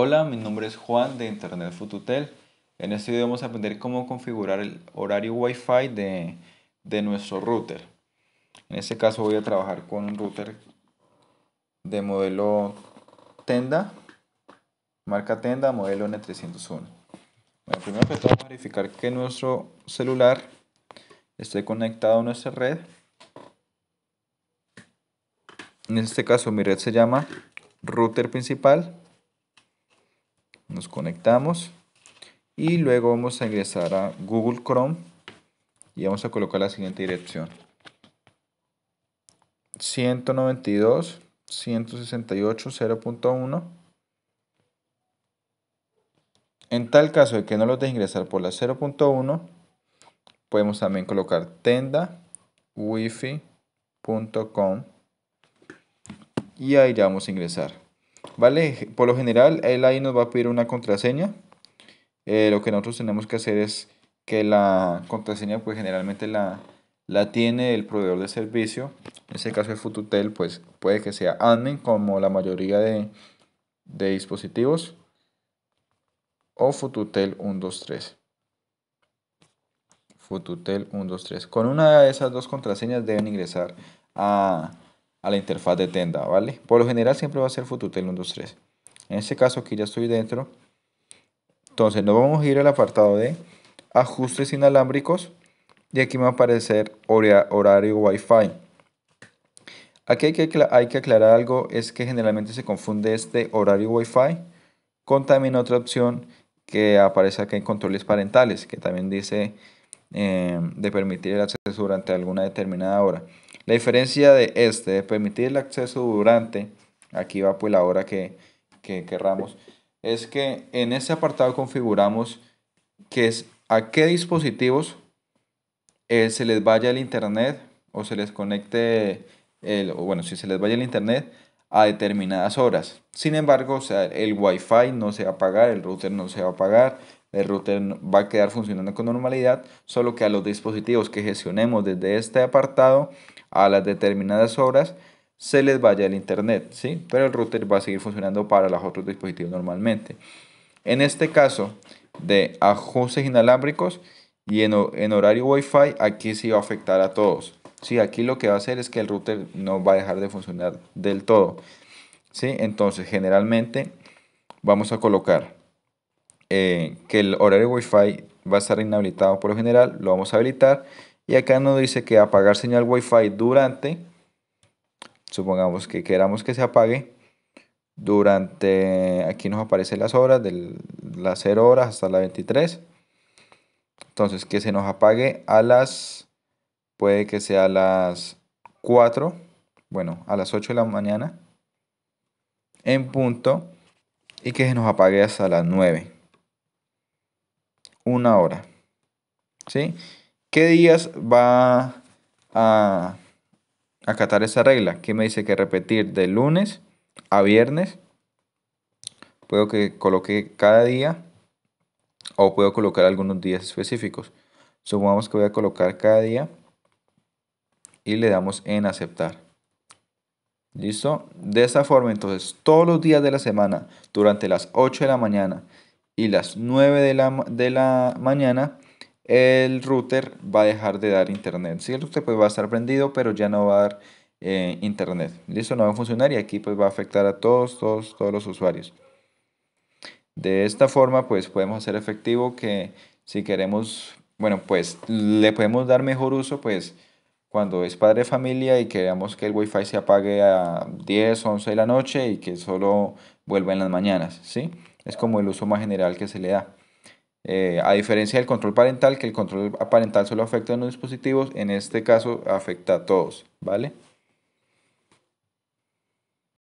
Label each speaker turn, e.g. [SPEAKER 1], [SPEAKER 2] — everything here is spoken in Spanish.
[SPEAKER 1] Hola, mi nombre es Juan de Internet Fututel. En este video vamos a aprender cómo configurar el horario Wi-Fi de, nuestro router. En este caso voy a trabajar con un router de modelo Tenda, marca Tenda, modelo N301. primero que todo verificar que nuestro celular esté conectado a nuestra red. En este caso mi red se llama router principal nos conectamos y luego vamos a ingresar a Google Chrome y vamos a colocar la siguiente dirección. 192 168 0.1 en tal caso de que no lo deje ingresar por la 0.1 podemos también colocar tenda wifi.com y ahí ya vamos a ingresar ¿vale? Por lo general, él ahí nos va a pedir una contraseña. Eh, lo que nosotros tenemos que hacer es que la contraseña, pues generalmente la, tiene el proveedor de servicio. En este caso de Fututel, pues puede que sea admin, como la mayoría de, de dispositivos, o Fututel 123. Fututel 123. Con una de esas dos contraseñas deben ingresar a a la interfaz de Tenda, ¿vale? Por lo general siempre va a ser Fututel 123. En este caso aquí ya estoy dentro. Entonces nos vamos a ir al apartado de ajustes inalámbricos y aquí me va a aparecer horario Wi-Fi. Aquí hay que, hay que aclarar algo, es que generalmente se confunde este horario Wi-Fi con también otra opción que aparece acá en controles parentales, que también dice Em, de permitir el acceso durante alguna determinada hora. La diferencia de este, de permitir el acceso durante, aquí va pues la hora que, que querramos, es que en este apartado configuramos que es a qué dispositivos eh, se les vaya el internet o se les conecte, o bueno, si se les vaya el internet a determinadas horas. Sin embargo, o sea, el Wi-Fi no se va a pagar, el router no se va a apagar, el router va a quedar funcionando con normalidad, solo que a los dispositivos que gestionemos desde este apartado a las determinadas horas se les vaya el internet, ¿sí? Pero el router va a seguir funcionando para los otros dispositivos normalmente. En este caso de ajustes inalámbricos y en, horario Wi-Fi, aquí sí va a afectar a todos. Sí, aquí lo que va a hacer es que el router no va a dejar de funcionar del todo. ¿sí? Entonces, generalmente vamos a colocar eh, que el horario Wi-Fi va a estar inhabilitado por lo general, lo vamos a habilitar. Y acá nos dice que apagar señal Wi-Fi durante, supongamos que queramos que se apague, durante, aquí nos aparecen las horas, de las 0 horas hasta las 23. Entonces, que se nos apague a las, puede que sea a las 4, bueno, a las 8 de la mañana, en punto, y que se nos apague hasta las 9 una hora. ¿Sí? ¿Qué días va a acatar esa regla? Que me dice que repetir de lunes a viernes. Puedo que coloque cada día o puedo colocar algunos días específicos. Supongamos que voy a colocar cada día y le damos en aceptar. ¿Listo? De esa forma, entonces, todos los días de la semana, durante las 8 de la mañana, y las 9 de la, mañana el router va a dejar de dar internet. Si el router pues va a estar prendido, pero ya no va a dar eh, internet. Listo, no va a funcionar y aquí pues va a afectar a todos, todos, todos los usuarios. De esta forma pues podemos hacer efectivo que si queremos, bueno pues le podemos dar mejor uso pues cuando es padre de familia y queremos que el wifi se apague a 10, 11 de la noche y que solo vuelva en las mañanas, ¿sí? es como el uso más general que se le da. Eh, a diferencia del control parental, que el control parental solo afecta a unos dispositivos, en este caso afecta a todos, ¿vale?